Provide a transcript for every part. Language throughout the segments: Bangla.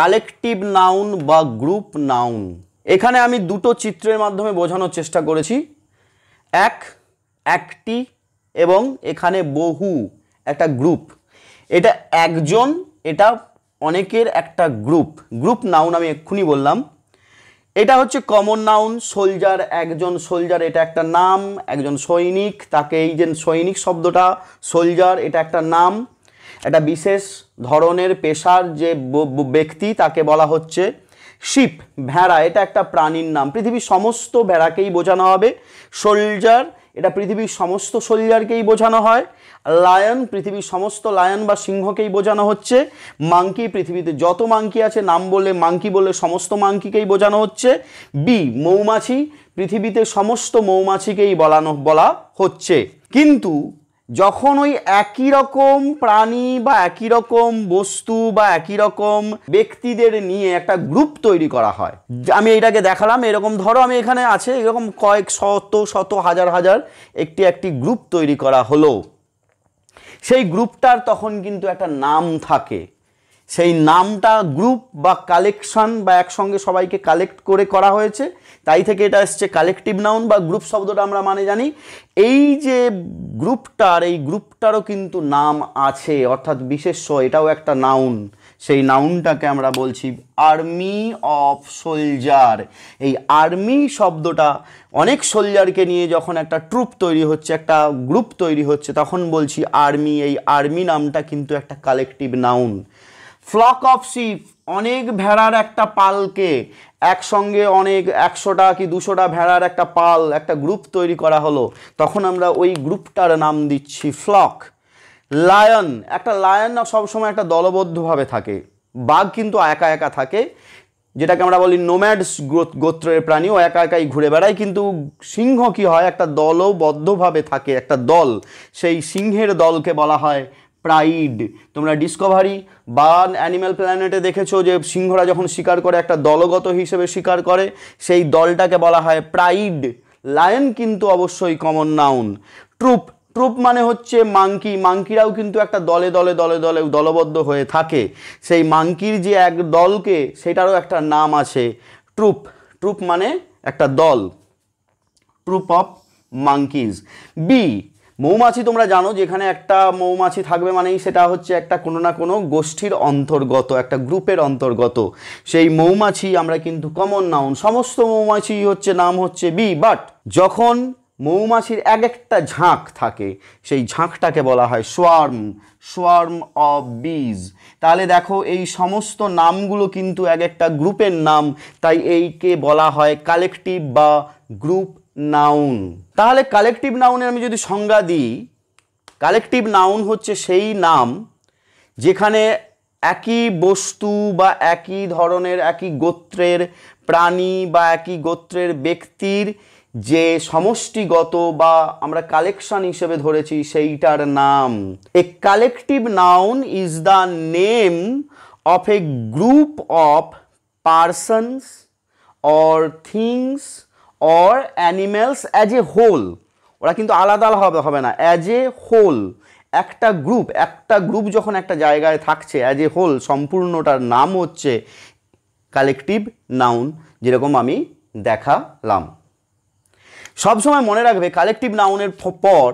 কালেকটিভ নাউন বা গ্রুপ নাউন এখানে আমি দুটো চিত্রের মাধ্যমে বোঝানোর চেষ্টা করেছি এক একটি এবং এখানে বহু একটা গ্রুপ এটা একজন এটা অনেকের একটা গ্রুপ গ্রুপ নাউন আমি এক্ষুনি বললাম এটা হচ্ছে কমন নাউন সোলজার একজন সোলজার এটা একটা নাম একজন সৈনিক তাকে এই যে সৈনিক শব্দটা সোলজার এটা একটা নাম একটা বিশেষ ধরনের পেশার যে ব্যক্তি তাকে বলা হচ্ছে শিপ ভেড়া এটা একটা প্রাণীর নাম পৃথিবীর সমস্ত ভেড়াকেই বোঝানো হবে সোলজার এটা পৃথিবীর সমস্ত সোলজারকেই বোঝানো হয় লায়ন পৃথিবীর সমস্ত লায়ন বা সিংহকেই বোঝানো হচ্ছে মাংকি পৃথিবীতে যত মাংকি আছে নাম বলে মাংকি বলে সমস্ত মাংকিকেই বোঝানো হচ্ছে বি মৌমাছি পৃথিবীতে সমস্ত মৌমাছিকেই বলানো বলা হচ্ছে কিন্তু যখন ওই একই রকম প্রাণী বা একই রকম বস্তু বা একই রকম ব্যক্তিদের নিয়ে একটা গ্রুপ তৈরি করা হয় আমি এইটাকে দেখালাম এরকম ধরো আমি এখানে আছে এরকম কয়েক শত শত হাজার হাজার একটি একটি গ্রুপ তৈরি করা হলো সেই গ্রুপটার তখন কিন্তু একটা নাম থাকে সেই নামটা গ্রুপ বা কালেকশন বা একসঙ্গে সবাইকে কালেক্ট করে করা হয়েছে তাই থেকে এটা এসছে কালেকটিভ নাউন বা গ্রুপ শব্দটা আমরা মানে জানি এই যে গ্রুপটার এই গ্রুপটারও কিন্তু নাম আছে অর্থাৎ বিশেষ্য এটাও একটা নাউন সেই নাউনটাকে আমরা বলছি আর্মি অফ সোলজার এই আর্মি শব্দটা অনেক সোলজারকে নিয়ে যখন একটা ট্রুপ তৈরি হচ্ছে একটা গ্রুপ তৈরি হচ্ছে তখন বলছি আর্মি এই আর্মি নামটা কিন্তু একটা collective noun flock of sheep অনেক ভেড়ার একটা পালকে একসঙ্গে অনেক একশোটা কি দুশোটা ভেড়ার একটা পাল একটা গ্রুপ তৈরি করা হলো তখন আমরা ওই গ্রুপটার নাম দিচ্ছি ফ্লক লায়ন একটা লায়ন না সবসময় একটা দলবদ্ধভাবে থাকে বাঘ কিন্তু একা একা থাকে যেটাকে আমরা বলি নোম্যাডস গোত্রের প্রাণী ও একা একাই ঘুরে বেড়ায় কিন্তু সিংহ কি হয় একটা দলবদ্ধভাবে থাকে একটা দল সেই সিংহের দলকে বলা হয় প্রাইড তোমরা ডিসকভারি বা অ্যানিম্যাল প্ল্যানেটে দেখেছো যে সিংহরা যখন শিকার করে একটা দলগত হিসেবে শিকার করে সেই দলটাকে বলা হয় প্রাইড লায়ন কিন্তু অবশ্যই কমন নাউন ট্রুপ ট্রুপ মানে হচ্ছে মাংকি মাংকিরাও কিন্তু একটা দলে দলে দলে দলে দলবদ্ধ হয়ে থাকে সেই মাংকির যে এক দলকে সেটারও একটা নাম আছে ট্রুপ ট্রুপ মানে একটা দল ট্রুপ অফ মাংকিজ বি মৌমাছি তোমরা জানো যেখানে একটা মৌমাছি থাকবে মানেই সেটা হচ্ছে একটা কোনো না কোনো গোষ্ঠীর অন্তর্গত একটা গ্রুপের অন্তর্গত সেই মৌমাছি আমরা কিন্তু কমন নাউন সমস্ত মৌমাছি হচ্ছে নাম হচ্ছে বি বাট যখন মৌমাছির এক একটা ঝাঁক থাকে সেই ঝাঁকটাকে বলা হয় সোয়ার্ম সোয়ার্ম অফ বিজ তাহলে দেখো এই সমস্ত নামগুলো কিন্তু এক একটা গ্রুপের নাম তাই এইকে বলা হয় কালেকটিভ বা গ্রুপ নাউন তাহলে কালেকটিভ নাউনের আমি যদি সংজ্ঞা দিই কালেকটিভ নাউন হচ্ছে সেই নাম যেখানে একই বস্তু বা একই ধরনের একই গোত্রের প্রাণী বা একই গোত্রের ব্যক্তির যে সমষ্টিগত বা আমরা কালেকশন হিসেবে ধরেছি সেইটার নাম a collective noun is the name of a group of persons or things or animals as a whole ওরা কিন্তু আলাদা আলাদা হবে না অ্যাজ এ হোল একটা গ্রুপ একটা গ্রুপ যখন একটা জায়গায় থাকছে অ্যাজ এ হোল সম্পূর্ণটার নাম হচ্ছে কালেকটিভ নাউন যেরকম আমি দেখালাম সবসময় মনে রাখবে কালেকটিভ নাউনের পর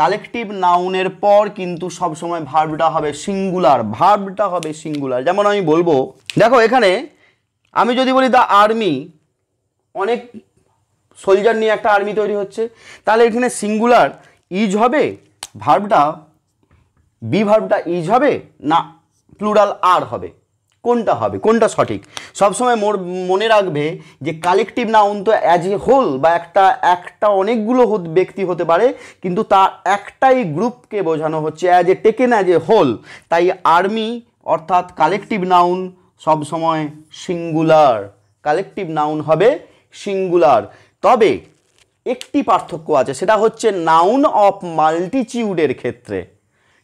কালেকটিভ নাউনের পর কিন্তু সবসময় ভার্বটা হবে সিঙ্গুলার ভার্বটা হবে সিঙ্গুলার যেমন আমি বলবো দেখো এখানে আমি যদি বলি দ্য আর্মি অনেক সোলজার নিয়ে একটা আর্মি তৈরি হচ্ছে তাহলে এখানে সিঙ্গুলার ইজ হবে ভার্বটা বি ভার্বটা ইজ হবে না প্লুরাল আর হবে কোনটা হবে কোনটা সঠিক সবসময় মনে রাখবে যে কালেকটিভ নাউন তো অ্যাজ এ হোল বা একটা একটা অনেকগুলো ব্যক্তি হতে পারে কিন্তু তার একটাই গ্রুপকে বোঝানো হচ্ছে as a taken as a whole তাই আর্মি অর্থাৎ কালেকটিভ নাউন সবসময় সিঙ্গুলার কালেকটিভ নাউন হবে সিঙ্গুলার তবে একটি পার্থক্য আছে সেটা হচ্ছে নাউন অফ মাল্টিচিউডের ক্ষেত্রে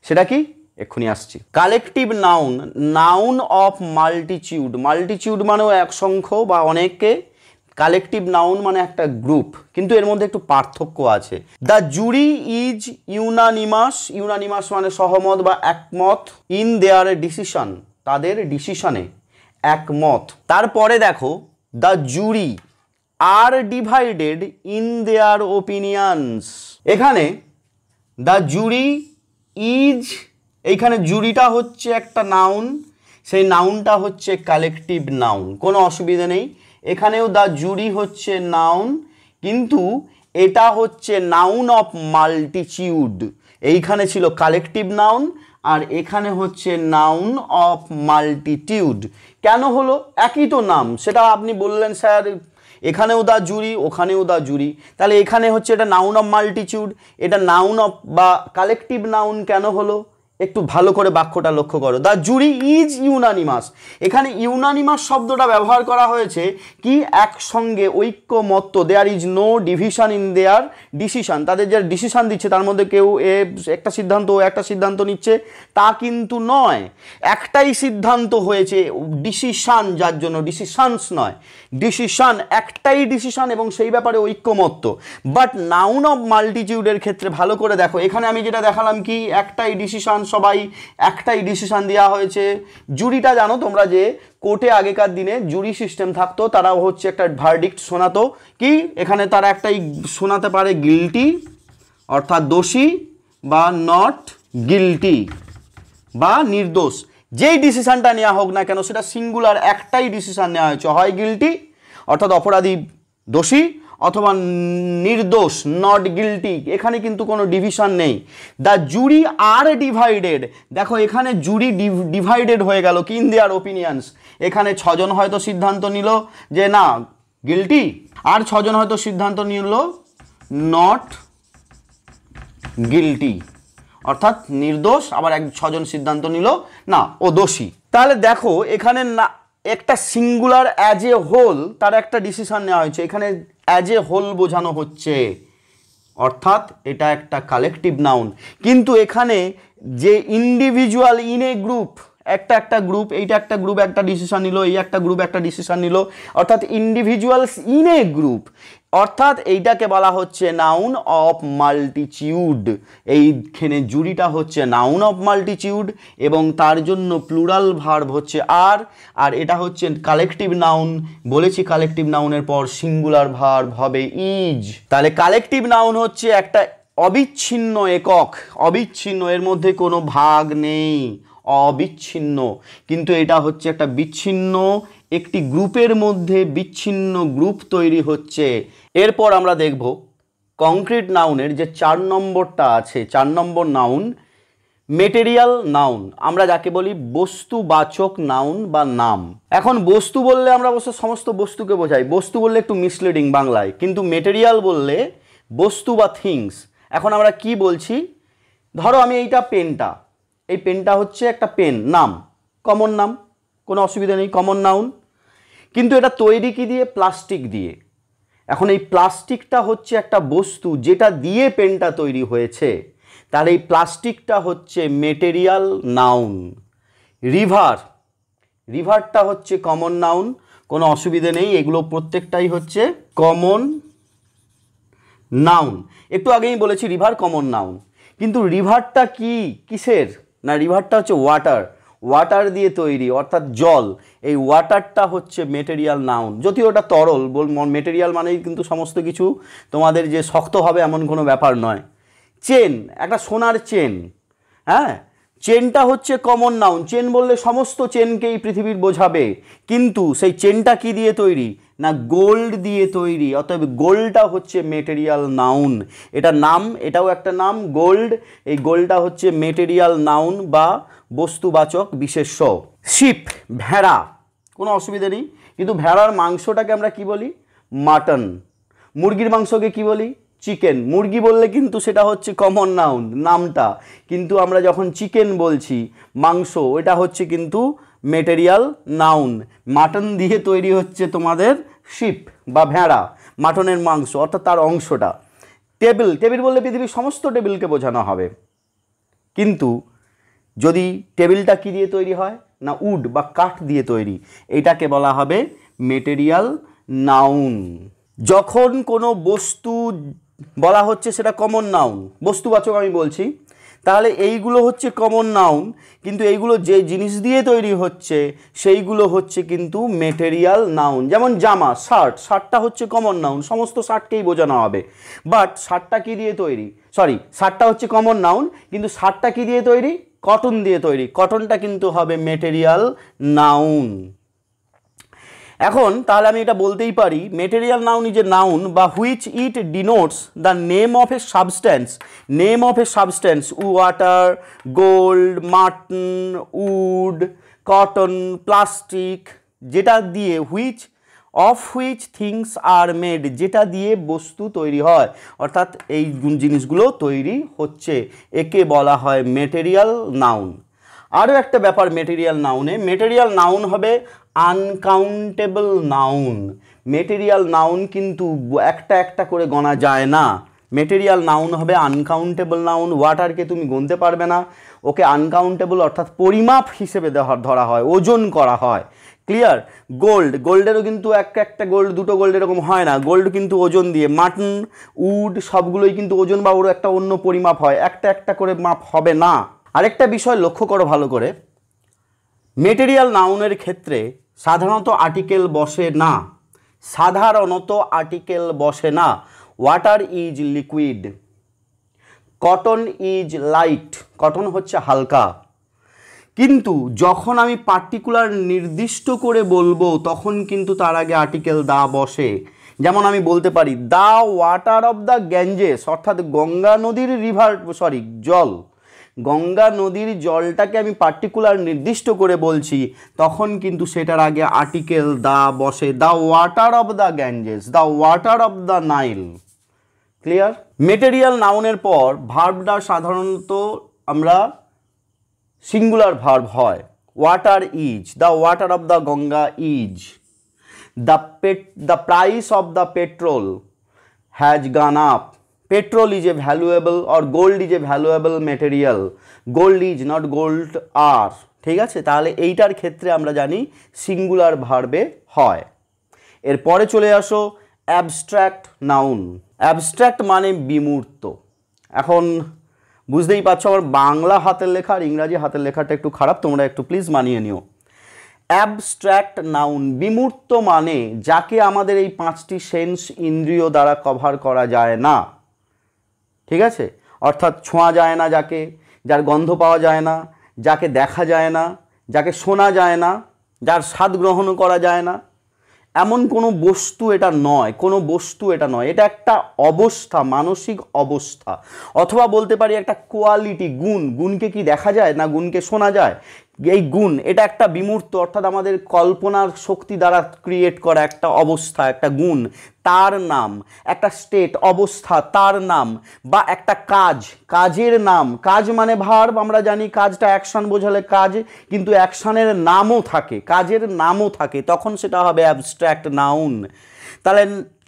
সেটা কি এক্ষুনি আসছি collective noun noun of multitude multitude মানেও এক সংখ্য বা অনেককে কালেকটিভ নাউন মানে একটা গ্রুপ কিন্তু এর মধ্যে একটু পার্থক্য আছে the jury is unanimous unanimous মানে সহমত বা একমত ইন দেয়ার ডিসিশন তাদের ডিসিশনে একমত তারপরে দেখো the jury are divided in their opinions এখানে দ্য জুরি ইজ এইখানে জুরিটা হচ্ছে একটা নাউন সেই নাউনটা হচ্ছে কালেকটিভ নাউন কোনো অসুবিধা নেই এখানেও দ্য জুরি হচ্ছে নাউন কিন্তু এটা হচ্ছে নাউন অফ মাল্টিচিউড এইখানে ছিল কালেকটিভ নাউন আর এখানে হচ্ছে নাউন অফ মাল্টিটিউড কেন হলো একই তো নাম সেটা আপনি বললেন স্যার এখানেও দা জুরি ওখানেও দা জুরি তাহলে এখানে হচ্ছে এটা নাউন অফ মাল্টিচিউড এটা নাউন অফ বা কালেকটিভ নাউন কেন হলো একটু ভালো করে বাক্যটা লক্ষ্য করো দ্য জুরি ইজ ইউনানিমাস এখানে ইউনানিমাস শব্দটা ব্যবহার করা হয়েছে কি একসঙ্গে ঐক্যমত্য there is no division in their decision তাদের যারা ডিসিশান দিচ্ছে তার মধ্যে কেউ এ একটা সিদ্ধান্ত ও একটা সিদ্ধান্ত নিচ্ছে তা কিন্তু নয় একটাই সিদ্ধান্ত হয়েছে ডিসিশান যার জন্য ডিসিশানস নয় ডিসিশান একটাই ডিসিশান এবং সেই ব্যাপারে ঐক্যমত্য বাট নাউন অফ মাল্টিটিউডের ক্ষেত্রে ভালো করে দেখো এখানে আমি যেটা দেখালাম কি একটাই ডিসিশান বিধানসভায় একটাই ডিসিশান দেওয়া হয়েছে জুরিটা জানো তোমরা যে কোর্টে আগেকার দিনে জুরি সিস্টেম থাকতো তারা হচ্ছে একটা ভার্ডিক্ট শোনাতো কি এখানে তারা একটাই শোনাতে পারে গিলটি অর্থাৎ দোষী বা নট গিলটি বা নির্দোষ যেই ডিসিশানটা নেওয়া হোক না কেন সেটা সিঙ্গুলার একটাই ডিসিশান নেওয়া হয়েছে হয় গিলটি অর্থাৎ অপরাধী দোষী অথবা নির্দোষ নট গিলটি এখানে কিন্তু কোনো ডিভিশন নেই দ্য জুরি আর ডিভাইডেড দেখো এখানে জুরি ডিভাইডেড হয়ে গেল কিন দেয়ার ওপিনিয়ন্স এখানে ছজন হয়তো সিদ্ধান্ত নিল যে না গিলটি আর ছজন হয়তো সিদ্ধান্ত নিল নট গিলটি অর্থাৎ নির্দোষ আবার এক ছজন সিদ্ধান্ত নিল না ও দোষী তাহলে দেখো এখানে না একটা সিঙ্গুলার অ্যাজ এ হোল তার একটা ডিসিশন নেওয়া হয়েছে এখানে অ্যাজ এ হোল বোঝানো হচ্ছে অর্থাৎ এটা একটা কালেকটিভ নাউন কিন্তু এখানে যে ইন্ডিভিজুয়াল ইন এ গ্রুপ একটা একটা গ্রুপ এইটা একটা গ্রুপ একটা ডিসিশন নিল এই একটা গ্রুপ একটা ডিসিশন নিল অর্থাৎ ইন্ডিভিজুয়ালস ইন এ গ্রুপ অর্থাৎ এইটাকে বলা হচ্ছে নাউন অফ মাল্টিচিউড এইখানে জুড়িটা হচ্ছে নাউন অফ মাল্টিচিউড এবং তার জন্য প্লুরাল ভার্ব হচ্ছে আর আর এটা হচ্ছে কালেকটিভ নাউন বলেছি কালেকটিভ নাউনের পর সিঙ্গুলার ভার্ভ হবে ইজ তাহলে কালেকটিভ নাউন হচ্ছে একটা অবিচ্ছিন্ন একক অবিচ্ছিন্ন এর মধ্যে কোনো ভাগ নেই অবিচ্ছিন্ন কিন্তু এটা হচ্ছে একটা বিচ্ছিন্ন একটি গ্রুপের মধ্যে বিচ্ছিন্ন গ্রুপ তৈরি হচ্ছে এরপর আমরা দেখব কংক্রিট নাউনের যে চার নম্বরটা আছে চার নম্বর নাউন মেটেরিয়াল নাউন আমরা যাকে বলি বস্তুবাচক নাউন বা নাম এখন বস্তু বললে আমরা অবশ্য সমস্ত বস্তুকে বোঝাই বস্তু বললে একটু মিসলিডিং বাংলায় কিন্তু মেটেরিয়াল বললে বস্তু বা থিংস এখন আমরা কি বলছি ধরো আমি এইটা পেনটা এই পেনটা হচ্ছে একটা পেন নাম কমন নাম কোনো অসুবিধা নেই কমন নাউন কিন্তু এটা তৈরি কি দিয়ে প্লাস্টিক দিয়ে এখন এই প্লাস্টিকটা হচ্ছে একটা বস্তু যেটা দিয়ে পেনটা তৈরি হয়েছে তার এই প্লাস্টিকটা হচ্ছে মেটেরিয়াল নাউন রিভার রিভারটা হচ্ছে কমন নাউন কোনো অসুবিধে নেই এগুলো প্রত্যেকটাই হচ্ছে কমন নাউন একটু আগেই বলেছি রিভার কমন নাউন কিন্তু রিভারটা কি কিসের না রিভারটা হচ্ছে ওয়াটার ওয়াটার দিয়ে তৈরি অর্থাৎ জল এই ওয়াটারটা হচ্ছে মেটেরিয়াল নাউন যদিও ওটা তরল বল মেটেরিয়াল মানেই কিন্তু সমস্ত কিছু তোমাদের যে শক্ত হবে এমন কোনো ব্যাপার নয় চেন একটা সোনার চেন হ্যাঁ চেনটা হচ্ছে কমন নাউন চেন বললে সমস্ত চেনকেই পৃথিবীর বোঝাবে কিন্তু সেই চেনটা কি দিয়ে তৈরি না গোল্ড দিয়ে তৈরি অতএব গোল্ডটা হচ্ছে মেটেরিয়াল নাউন এটা নাম এটাও একটা নাম গোল্ড এই গোল্ডটা হচ্ছে মেটেরিয়াল নাউন বা বস্তুবাচক বিশেষ্য শিপ ভেড়া কোনো অসুবিধা নেই কিন্তু ভেড়ার মাংসটাকে আমরা কি বলি মাটন মুরগির মাংসকে কি বলি চিকেন মুরগি বললে কিন্তু সেটা হচ্ছে কমন নাউন নামটা কিন্তু আমরা যখন চিকেন বলছি মাংস এটা হচ্ছে কিন্তু মেটেরিয়াল নাউন মাটন দিয়ে তৈরি হচ্ছে তোমাদের শিপ বা ভেড়া মাটনের মাংস অর্থাৎ তার অংশটা টেবিল টেবিল বললে পৃথিবীর সমস্ত টেবিলকে বোঝানো হবে কিন্তু যদি টেবিলটা কী দিয়ে তৈরি হয় না উড বা কাঠ দিয়ে তৈরি এটাকে বলা হবে মেটেরিয়াল নাউন যখন কোনো বস্তু বলা হচ্ছে সেটা কমন নাউন বস্তুবাচক আমি বলছি তাহলে এইগুলো হচ্ছে কমন নাউন কিন্তু এইগুলো যে জিনিস দিয়ে তৈরি হচ্ছে সেইগুলো হচ্ছে কিন্তু মেটেরিয়াল নাউন যেমন জামা শার্ট শার্টটা হচ্ছে কমন নাউন সমস্ত শার্টকেই বোঝানো হবে বাট শার্টটা কী দিয়ে তৈরি সরি শার্টটা হচ্ছে কমন নাউন কিন্তু শার্টটা কী দিয়ে তৈরি কটন দিয়ে তৈরি কটনটা কিন্তু হবে মেটেরিয়াল নাউন এখন তাহলে আমি এটা বলতেই পারি material noun is a noun বা which it denotes the name of a substance name of a substance water gold mutton wood cotton plastic যেটা দিয়ে which of which things are made যেটা দিয়ে বস্তু তৈরি হয় অর্থাৎ এই জিনিসগুলো তৈরি হচ্ছে একে বলা হয় মেটেরিয়াল নাউন আরও একটা ব্যাপার মেটেরিয়াল নাউনে মেটেরিয়াল নাউন হবে আনকাউন্টেবল নাউন মেটেরিয়াল নাউন কিন্তু একটা একটা করে গণা যায় না মেটেরিয়াল নাউন হবে আনকাউন্টেবল নাউন ওয়াটারকে তুমি গুনতে পারবে না ওকে আনকাউন্টেবল অর্থাৎ পরিমাপ হিসেবে ধরা হয় ওজন করা হয় ক্লিয়ার গোল্ড গোল্ডেরও কিন্তু এক একটা গোল্ড দুটো গোল্ড এরকম হয় না গোল্ড কিন্তু ওজন দিয়ে মাটন উড সবগুলোই কিন্তু ওজন বা ওর একটা অন্য পরিমাপ হয় একটা একটা করে মাপ হবে না আরেকটা বিষয় লক্ষ্য করো ভালো করে মেটেরিয়াল নাউনের ক্ষেত্রে সাধারণত আর্টিকেল বসে না সাধারণত আর্টিকেল বসে না water is liquid cotton is light cotton হচ্ছে হালকা কিন্তু যখন আমি পার্টিকুলার নির্দিষ্ট করে বলবো তখন কিন্তু তার আগে আর্টিকেল দা বসে যেমন আমি বলতে পারি the water of the Ganges অর্থাৎ গঙ্গা নদীর রিভার সরি জল গঙ্গা নদীর জলটাকে আমি পার্টিকুলার নির্দিষ্ট করে বলছি তখন কিন্তু সেটার আগে আর্টিকেল দা বসে the water of the Ganges the water of the Nile clear material নাউনের পর ভার্বটা সাধারণত আমরা সিঙ্গুলার ভার্ব হয় water is the water of the Ganga is the pet the price of the petrol has gone up petrol is a valuable or gold is a valuable material. Gold is not gold are. ঠিক আছে তাহলে এইটার ক্ষেত্রে আমরা জানি সিঙ্গুলার ভার্বে হয় এরপরে চলে আসো অ্যাবস্ট্র্যাক্ট নাউন অ্যাবস্ট্র্যাক্ট মানে বিমূর্ত এখন বুঝতেই পারছো আমার বাংলা হাতের লেখা আর ইংরাজি হাতের লেখাটা একটু খারাপ তোমরা একটু প্লিজ মানিয়ে নিও অ্যাবস্ট্র্যাক্ট নাউন বিমূর্ত মানে যাকে আমাদের এই পাঁচটি সেন্স ইন্দ্রিয় দ্বারা কভার করা যায় না ঠিক আছে অর্থাৎ ছোঁয়া যায় না যাকে যার গন্ধ পাওয়া যায় না যাকে দেখা যায় না যাকে শোনা যায় না যার স্বাদ গ্রহণ করা যায় না এমন কোনো বস্তু এটা নয় কোনো বস্তু এটা নয় এটা একটা অবস্থা মানসিক অবস্থা অথবা বলতে পারি একটা কোয়ালিটি গুণ গুণকে কি দেখা যায় না গুণকে শোনা যায় এই গুণ এটা একটা বিমূর্ত অর্থাৎ আমাদের কল্পনার শক্তি দ্বারা ক্রিয়েট করা একটা অবস্থা একটা গুণ তার নাম একটা স্টেট অবস্থা তার নাম বা একটা কাজ কাজের নাম কাজ মানে ভার্ব আমরা জানি কাজটা অ্যাকশান বোঝালে কাজ কিন্তু অ্যাকশানের নামও থাকে কাজের নামও থাকে তখন সেটা হবে অ্যাবস্ট্র্যাক্ট নাউন তাহলে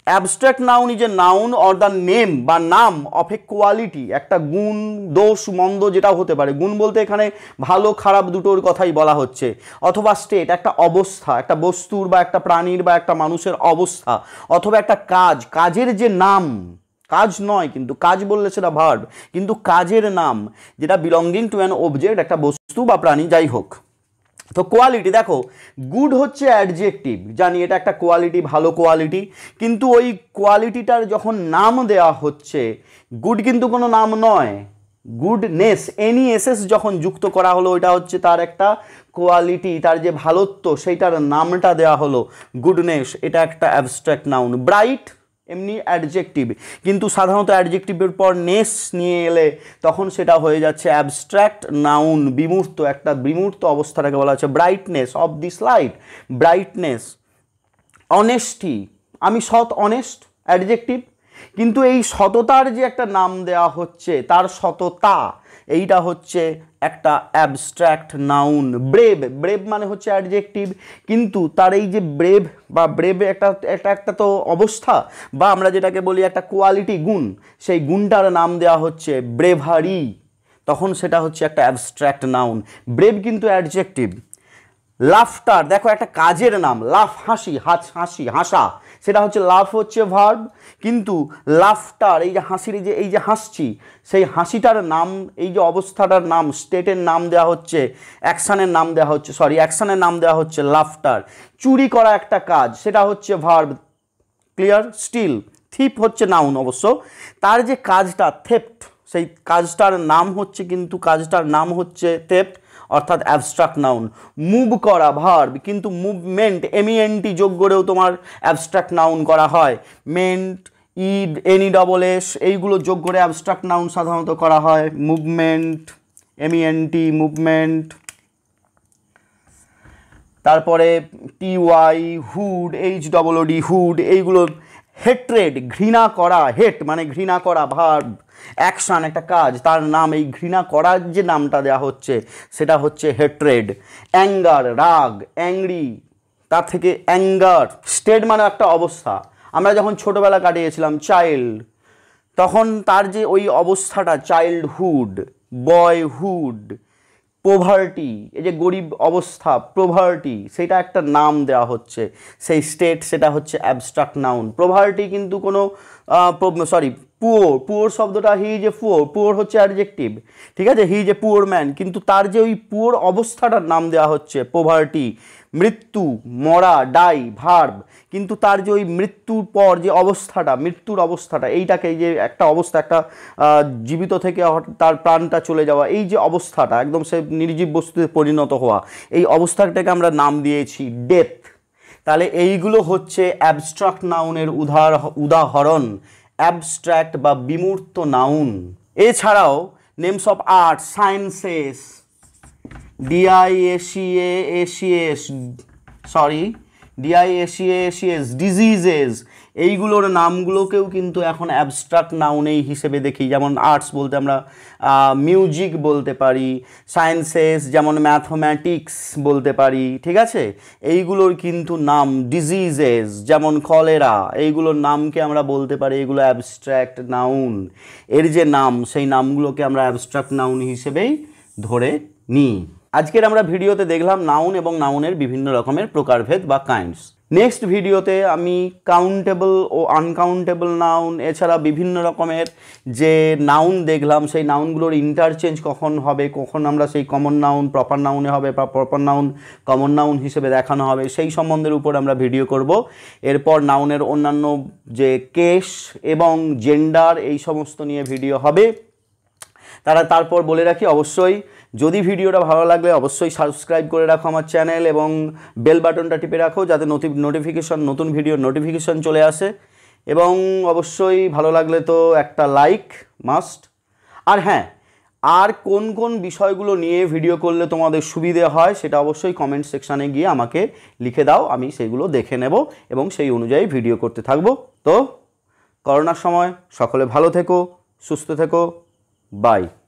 abstract noun is a noun or the name বা নাম অফ এ কোয়ালিটি একটা গুণ দোষ মন্দ যেটা হতে পারে গুণ বলতে এখানে ভালো খারাপ দুটোর কথাই বলা হচ্ছে অথবা স্টেট একটা অবস্থা একটা বস্তুর বা একটা প্রাণীর বা একটা মানুষের অবস্থা অথবা একটা কাজ কাজের যে নাম কাজ নয় কিন্তু কাজ বললে সেটা ভার্ব কিন্তু কাজের নাম যেটা বিলঙ্গিং টু অ্যান অবজেক্ট একটা বস্তু বা প্রাণী যাই হোক তো কোয়ালিটি দেখো গুড হচ্ছে অ্যাডজেক্টিভ জানি এটা একটা কোয়ালিটি ভালো কোয়ালিটি কিন্তু ওই কোয়ালিটিটার যখন নাম দেওয়া হচ্ছে গুড কিন্তু কোনো নাম নয় গুডনেস এনি এসএস যখন যুক্ত করা হলো ওইটা হচ্ছে তার একটা কোয়ালিটি তার যে ভালোত্ব সেইটার নামটা দেওয়া হলো গুডনেস এটা একটা অ্যাবস্ট্র্যাক্ট নাউন ব্রাইট এমনি অ্যাডজেক্টিভ কিন্তু সাধারণত অ্যাডজেক্টিভের পর নেস নিয়ে এলে তখন সেটা হয়ে যাচ্ছে অ্যাবস্ট্র্যাক্ট নাউন বিমূর্ত একটা বিমূর্ত অবস্থাটাকে বলা হচ্ছে brightness of this light brightness honesty আমি সৎ অনেস্ট অ্যাডজেক্টিভ কিন্তু এই সততার যে একটা নাম দেয়া হচ্ছে তার সততা এইটা হচ্ছে একটা অ্যাবস্ট্র্যাক্ট নাউন ব্রেভ ব্রেভ মানে হচ্ছে অ্যাডজেক্টিভ কিন্তু তার এই যে ব্রেভ বা ব্রেভ একটা একটা একটা তো অবস্থা বা আমরা যেটাকে বলি একটা কোয়ালিটি গুণ সেই গুণটার নাম দেওয়া হচ্ছে ব্রেভারি তখন সেটা হচ্ছে একটা অ্যাবস্ট্র্যাক্ট নাউন ব্রেভ কিন্তু অ্যাডজেক্টিভ লাফটার দেখো একটা কাজের নাম লাফ হাসি হাস হাসি হাসা সেটা হচ্ছে লাফ হচ্ছে ভার্ব কিন্তু লাফটার এই যে হাসির যে এই যে হাসছি সেই হাসিটার নাম এই যে অবস্থাটার নাম স্টেটের নাম দেওয়া হচ্ছে অ্যাকশানের নাম দেওয়া হচ্ছে সরি অ্যাকশানের নাম দেওয়া হচ্ছে লাফটার চুরি করা একটা কাজ সেটা হচ্ছে ভার্ব ক্লিয়ার স্টিল থিপ হচ্ছে নাউন অবশ্য তার যে কাজটা থেপ্ট সেই কাজটার নাম হচ্ছে কিন্তু কাজটার নাম হচ্ছে থেপ্ট অর্থাৎ অ্যাবস্ট্রাক্ট নাউন মুভ করা ভার্ব কিন্তু মুভমেন্ট এমিএনটি e যোগ করেও তোমার অ্যাবস্ট্রাক্ট নাউন করা হয় ment E N double S এইগুলো যোগ করে অ্যাবস্ট্রাক্ট নাউন সাধারণত করা হয় মুভমেন্ট এমিএনটি মুভমেন্ট তারপরে T Y hood H double D hood এইগুলো হেট্রেড ঘৃণা করা হেট মানে ঘৃণা করা ভার্ব অ্যাকশান একটা কাজ তার নাম এই ঘৃণা করার যে নামটা দেওয়া হচ্ছে সেটা হচ্ছে হেট্রেড অ্যাঙ্গার রাগ অ্যাংরি তার থেকে অ্যাঙ্গার স্টেট মানে একটা অবস্থা আমরা যখন ছোটোবেলা কাটিয়েছিলাম চাইল্ড তখন তার যে ওই অবস্থাটা চাইল্ডহুড বয়হুড পোভার্টি এই যে গরিব অবস্থা প্রভার্টি সেটা একটা নাম দেওয়া হচ্ছে সেই স্টেট সেটা হচ্ছে অ্যাবস্ট্রাক্ট নাউন প্রভার্টি কিন্তু কোনো সরি পুয়োর পুয়োর শব্দটা হি যে পুয়োর পুয়োর হচ্ছে অ্যাডজেক্টিভ ঠিক আছে হি যে পুয়োর ম্যান কিন্তু তার যে ওই পুয়োর অবস্থাটার নাম দেওয়া হচ্ছে পোভার্টি মৃত্যু মরা ডাই ভার্ব কিন্তু তার যে ওই মৃত্যুর পর যে অবস্থাটা মৃত্যুর অবস্থাটা এইটাকে যে একটা অবস্থা একটা জীবিত থেকে তার প্রাণটা চলে যাওয়া এই যে অবস্থাটা একদম সে নির্জীব বস্তুতে পরিণত হওয়া এই অবস্থাটাকে আমরা নাম দিয়েছি ডেথ তাহলে এইগুলো হচ্ছে অ্যাবস্ট্রাক্ট নাউনের উদাহর উদাহরণ অ্যাবস্ট্র্যাক্ট বা বিমূর্ত নাউন এছাড়াও নেমস অফ আর্ট সায়েন্সেস ডিআইএসিএএসিএস সরি ডিআইএসিএএসিএস ডিজিজেস এইগুলোর নামগুলোকেও কিন্তু এখন অ্যাবস্ট্রাক্ট নাউনেই হিসেবে দেখি যেমন আর্টস বলতে আমরা মিউজিক বলতে পারি সায়েন্সেস যেমন ম্যাথমেটিক্স বলতে পারি ঠিক আছে এইগুলোর কিন্তু নাম ডিজিজেস যেমন কলেরা এইগুলোর নামকে আমরা বলতে পারি এগুলো অ্যাবস্ট্রাক্ট নাউন এর যে নাম সেই নামগুলোকে আমরা অ্যাবস্ট্রাক্ট নাউন হিসেবেই ধরে নিই আজকের আমরা ভিডিওতে দেখলাম নাউন এবং নাউনের বিভিন্ন রকমের প্রকারভেদ বা কাইন্ডস নেক্সট ভিডিওতে আমি কাউন্টেবল ও আনকাউন্টেবল নাউন এছাড়া বিভিন্ন রকমের যে নাউন দেখলাম সেই নাউনগুলোর ইন্টারচেঞ্জ কখন হবে কখন আমরা সেই কমন নাউন প্রপার নাউনে হবে বা প্রপার নাউন কমন নাউন হিসেবে দেখানো হবে সেই সম্বন্ধের উপর আমরা ভিডিও করব এরপর নাউনের অন্যান্য যে কেস এবং জেন্ডার এই সমস্ত নিয়ে ভিডিও হবে তারা তারপর বলে রাখি অবশ্যই যদি ভিডিওটা ভালো লাগলে অবশ্যই সাবস্ক্রাইব করে রাখো আমার চ্যানেল এবং বেল বাটনটা টিপে রাখো যাতে নতি নোটিফিকেশন নতুন ভিডিওর নোটিফিকেশন চলে আসে এবং অবশ্যই ভালো লাগলে তো একটা লাইক মাস্ট আর হ্যাঁ আর কোন কোন বিষয়গুলো নিয়ে ভিডিও করলে তোমাদের সুবিধে হয় সেটা অবশ্যই কমেন্ট সেকশানে গিয়ে আমাকে লিখে দাও আমি সেগুলো দেখে নেব এবং সেই অনুযায়ী ভিডিও করতে থাকবো তো করোনার সময় সকলে ভালো থেকো সুস্থ থেকো বাই